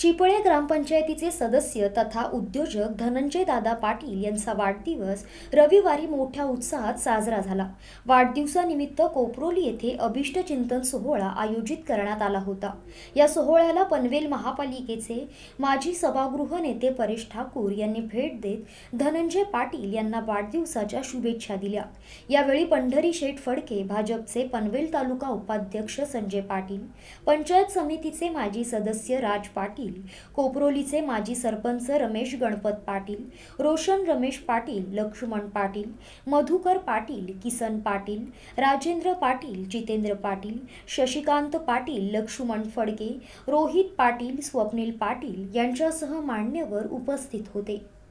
चिपळे ग्रामपंचायतीचे सदस्य तथा उद्योजक धनंजय दादा पाटील यांचा वाढदिवस रविवारी मोठ्या उत्साहात साजरा झाला वाढदिवसानिमित्त कोपरोली येथे अभिष्ट चिंतन सोहळा आयोजित करण्यात आला होता या सोहळ्याला पनवेल महापालिकेचे माजी सभागृह नेते परेश ठाकूर यांनी भेट देत धनंजय पाटील यांना वाढदिवसाच्या शुभेच्छा दिल्या यावेळी पंढरी शेठ फडके भाजपचे पनवेल तालुका उपाध्यक्ष संजय पाटील पंचायत समितीचे माजी सदस्य राज पाटील पाटील कोपरोलीचे माजी सरपंच रमेश गणपत पाटील रोशन रमेश पाटील लक्ष्मण पाटील मधुकर पाटील किसन पाटील राजेंद्र पाटील जितेंद्र पाटील शशिकांत पाटील लक्ष्मण फडके रोहित पाटील स्वप्नील पाटील यांच्यासह मान्यवर उपस्थित होते